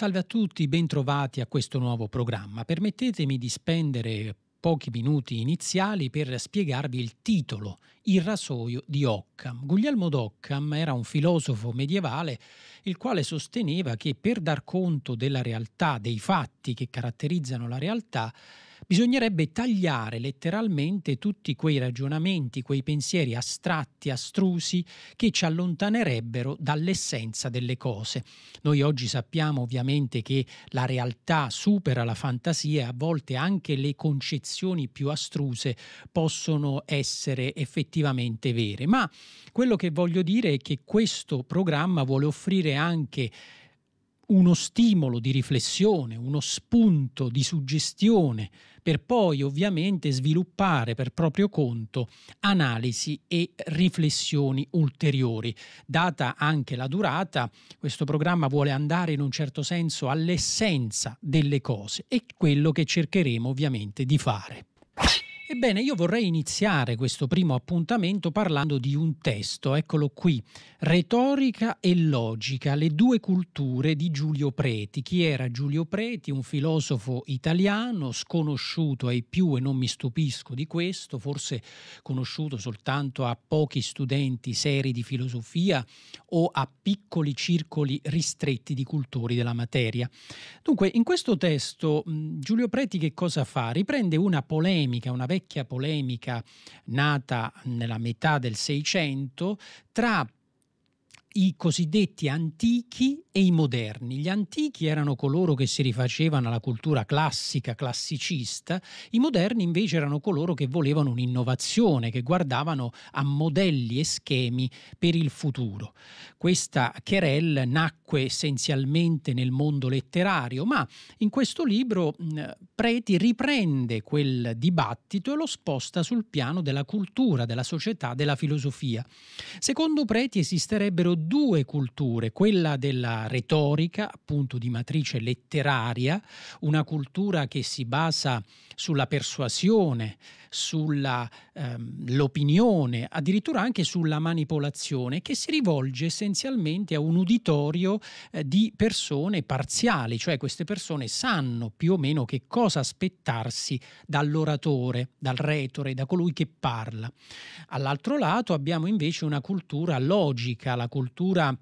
Salve a tutti, bentrovati a questo nuovo programma. Permettetemi di spendere pochi minuti iniziali per spiegarvi il titolo Il rasoio di Occam. Guglielmo d'Occam era un filosofo medievale il quale sosteneva che per dar conto della realtà, dei fatti che caratterizzano la realtà, bisognerebbe tagliare letteralmente tutti quei ragionamenti, quei pensieri astratti, astrusi, che ci allontanerebbero dall'essenza delle cose. Noi oggi sappiamo ovviamente che la realtà supera la fantasia e a volte anche le concezioni più astruse possono essere effettivamente vere, ma quello che voglio dire è che questo programma vuole offrire anche uno stimolo di riflessione, uno spunto di suggestione per poi ovviamente sviluppare per proprio conto analisi e riflessioni ulteriori. Data anche la durata, questo programma vuole andare in un certo senso all'essenza delle cose e quello che cercheremo ovviamente di fare. Ebbene, io vorrei iniziare questo primo appuntamento parlando di un testo, eccolo qui, Retorica e logica, le due culture di Giulio Preti. Chi era Giulio Preti? Un filosofo italiano, sconosciuto ai più e non mi stupisco di questo, forse conosciuto soltanto a pochi studenti seri di filosofia o a piccoli circoli ristretti di cultori della materia. Dunque, in questo testo Giulio Preti che cosa fa? Riprende una polemica, una vecchia vecchia polemica nata nella metà del Seicento tra i cosiddetti antichi e i moderni. Gli antichi erano coloro che si rifacevano alla cultura classica, classicista, i moderni invece erano coloro che volevano un'innovazione, che guardavano a modelli e schemi per il futuro. Questa querelle nacque essenzialmente nel mondo letterario, ma in questo libro Preti riprende quel dibattito e lo sposta sul piano della cultura, della società, della filosofia. Secondo Preti esisterebbero due culture, quella della retorica, appunto di matrice letteraria, una cultura che si basa sulla persuasione, sull'opinione, ehm, addirittura anche sulla manipolazione, che si rivolge essenzialmente a un uditorio eh, di persone parziali, cioè queste persone sanno più o meno che cosa aspettarsi dall'oratore, dal retore, da colui che parla. All'altro lato abbiamo invece una cultura logica, la cultura cultura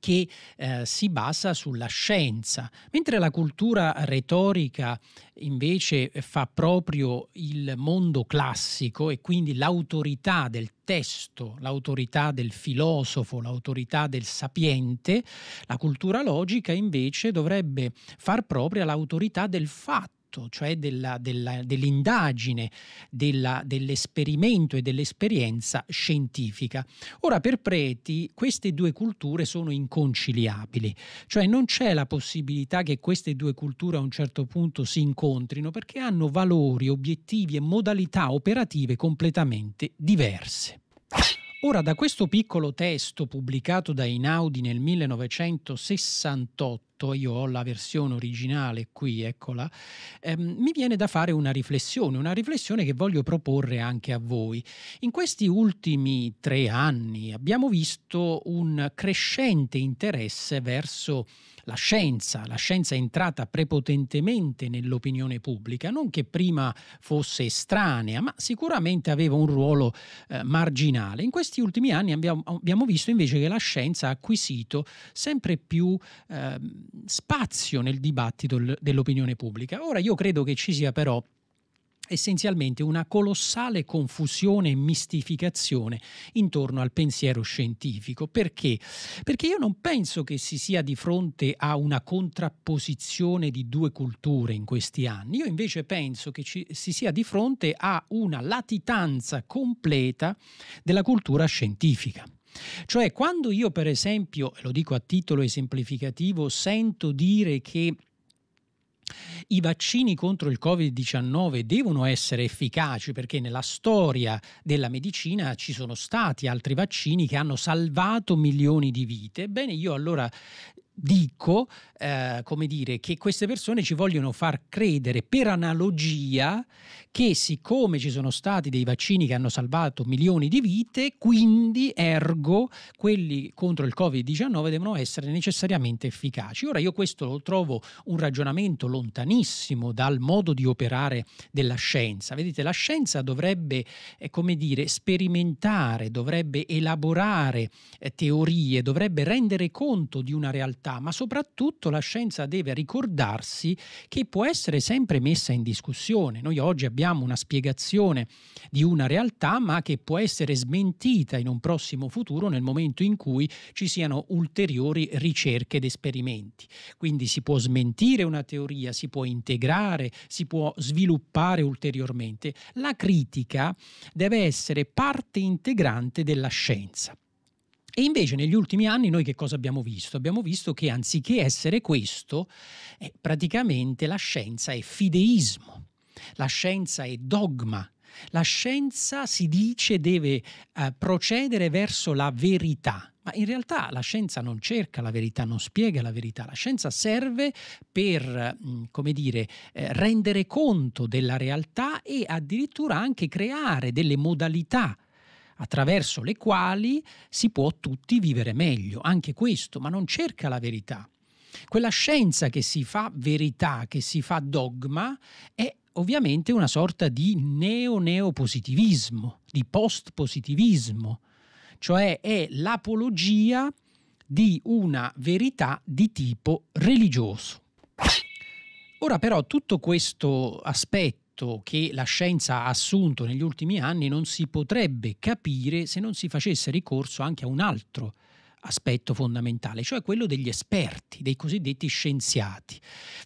che eh, si basa sulla scienza, mentre la cultura retorica invece fa proprio il mondo classico e quindi l'autorità del testo, l'autorità del filosofo, l'autorità del sapiente, la cultura logica invece dovrebbe far propria l'autorità del fatto fatto, cioè della, della, dell'indagine, della, dell'esperimento e dell'esperienza scientifica. Ora per Preti queste due culture sono inconciliabili, cioè non c'è la possibilità che queste due culture a un certo punto si incontrino perché hanno valori, obiettivi e modalità operative completamente diverse. Ora, da questo piccolo testo pubblicato da Inaudi nel 1968 letto, io ho la versione originale qui, eccola, ehm, mi viene da fare una riflessione, una riflessione che voglio proporre anche a voi. In questi ultimi tre anni abbiamo visto un crescente interesse verso la scienza, la scienza è entrata prepotentemente nell'opinione pubblica, non che prima fosse estranea, ma sicuramente aveva un ruolo eh, marginale. In questi ultimi anni abbiamo, abbiamo, visto invece che la scienza ha acquisito sempre più eh, spazio nel dibattito dell'opinione pubblica. Ora io credo che ci sia però essenzialmente una colossale confusione e mistificazione intorno al pensiero scientifico. Perché? Perché io non penso che si sia di fronte a una contrapposizione di due culture in questi anni. Io invece penso che ci, si sia di fronte a una latitanza completa della cultura scientifica. Cioè quando io per esempio, lo dico a titolo esemplificativo, sento dire che i vaccini contro il Covid-19 devono essere efficaci perché nella storia della medicina ci sono stati altri vaccini che hanno salvato milioni di vite. Ebbene, io allora dico, eh, come dire, che queste persone ci vogliono far credere per analogia che siccome ci sono stati dei vaccini che hanno salvato milioni di vite, quindi ergo quelli contro il Covid-19 devono essere necessariamente efficaci. Ora io questo lo trovo un ragionamento lontanissimo dal modo di operare della scienza. Vedete, la scienza dovrebbe, eh, come dire, sperimentare, dovrebbe elaborare eh, teorie, dovrebbe rendere conto di una realtà realtà, ma soprattutto la scienza deve ricordarsi che può essere sempre messa in discussione. Noi oggi abbiamo una spiegazione di una realtà, ma che può essere smentita in un prossimo futuro nel momento in cui ci siano ulteriori ricerche ed esperimenti. Quindi si può smentire una teoria, si può integrare, si può sviluppare ulteriormente. La critica deve essere parte integrante della scienza. E invece negli ultimi anni noi che cosa abbiamo visto? Abbiamo visto che anziché essere questo, eh, praticamente la scienza è fideismo, la scienza è dogma, la scienza si dice deve eh, procedere verso la verità. Ma in realtà la scienza non cerca la verità, non spiega la verità, la scienza serve per, mm, come dire, eh, rendere conto della realtà e addirittura anche creare delle modalità attraverso le quali si può tutti vivere meglio, anche questo, ma non cerca la verità. Quella scienza che si fa verità, che si fa dogma, è ovviamente una sorta di neo-neopositivismo, di post-positivismo, cioè è l'apologia di una verità di tipo religioso. Ora però tutto questo aspetto concetto che la scienza ha assunto negli ultimi anni non si potrebbe capire se non si facesse ricorso anche a un altro aspetto fondamentale, cioè quello degli esperti, dei cosiddetti scienziati.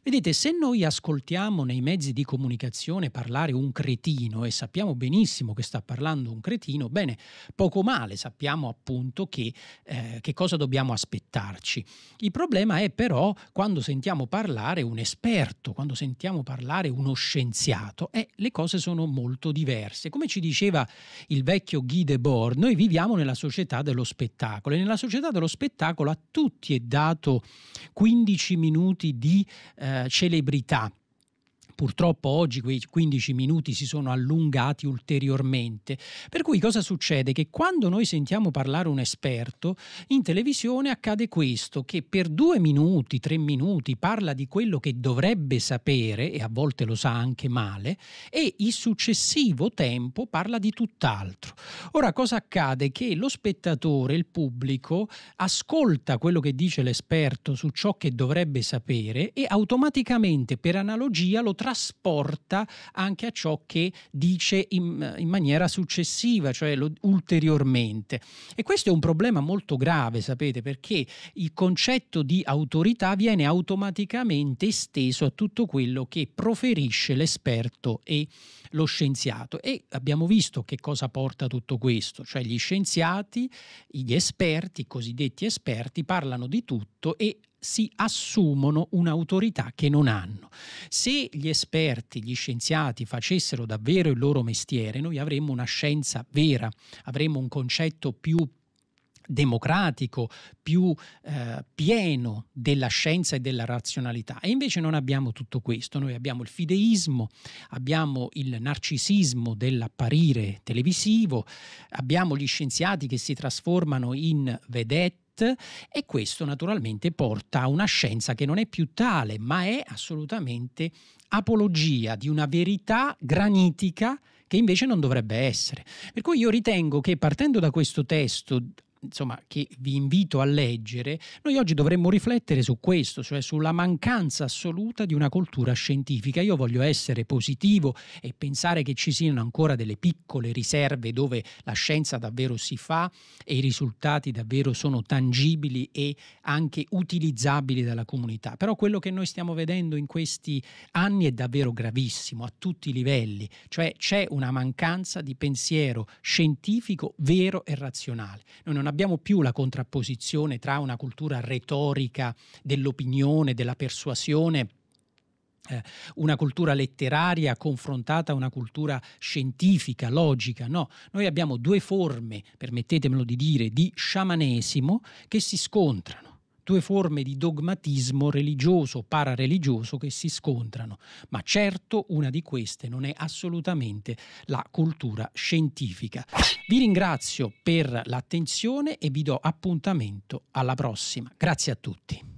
Vedete, se noi ascoltiamo nei mezzi di comunicazione parlare un cretino e sappiamo benissimo che sta parlando un cretino, bene, poco male, sappiamo appunto che, eh, che cosa dobbiamo aspettarci. Il problema è però quando sentiamo parlare un esperto, quando sentiamo parlare uno scienziato, eh, le cose sono molto diverse. Come ci diceva il vecchio Guy Debord, noi viviamo nella società dello spettacolo e nella società società dello spettacolo a tutti è dato 15 minuti di eh, celebrità Purtroppo oggi quei 15 minuti si sono allungati ulteriormente. Per cui cosa succede? Che quando noi sentiamo parlare un esperto, in televisione accade questo, che per due minuti, tre minuti parla di quello che dovrebbe sapere, e a volte lo sa anche male, e il successivo tempo parla di tutt'altro. Ora cosa accade? Che lo spettatore, il pubblico, ascolta quello che dice l'esperto su ciò che dovrebbe sapere e automaticamente per analogia lo trasporta anche a ciò che dice in, in maniera successiva, cioè lo, ulteriormente. E questo è un problema molto grave, sapete, perché il concetto di autorità viene automaticamente esteso a tutto quello che proferisce l'esperto e lo scienziato. E abbiamo visto che cosa porta tutto questo, cioè gli scienziati, gli esperti, i cosiddetti esperti, parlano di tutto e si assumono un'autorità che non hanno. Se gli esperti, gli scienziati facessero davvero il loro mestiere, noi avremmo una scienza vera, avremmo un concetto più democratico, più eh, pieno della scienza e della razionalità. E invece non abbiamo tutto questo, noi abbiamo il fideismo, abbiamo il narcisismo dell'apparire televisivo, abbiamo gli scienziati che si trasformano in vedette, e questo naturalmente porta a una scienza che non è più tale, ma è assolutamente apologia di una verità granitica che invece non dovrebbe essere. Per cui io ritengo che partendo da questo testo insomma, che vi invito a leggere, noi oggi dovremmo riflettere su questo, cioè sulla mancanza assoluta di una cultura scientifica. Io voglio essere positivo e pensare che ci siano ancora delle piccole riserve dove la scienza davvero si fa e i risultati davvero sono tangibili e anche utilizzabili dalla comunità. Però quello che noi stiamo vedendo in questi anni è davvero gravissimo a tutti i livelli, cioè c'è una mancanza di pensiero scientifico vero e razionale. Noi non abbiamo più la contrapposizione tra una cultura retorica dell'opinione, della persuasione eh, una cultura letteraria confrontata a una cultura scientifica, logica, no. Noi abbiamo due forme, permettetemelo di dire, di sciamanesimo che si scontrano due forme di dogmatismo religioso, o parareligioso che si scontrano, ma certo una di queste non è assolutamente la cultura scientifica. Vi ringrazio per l'attenzione e vi do appuntamento alla prossima. Grazie a tutti.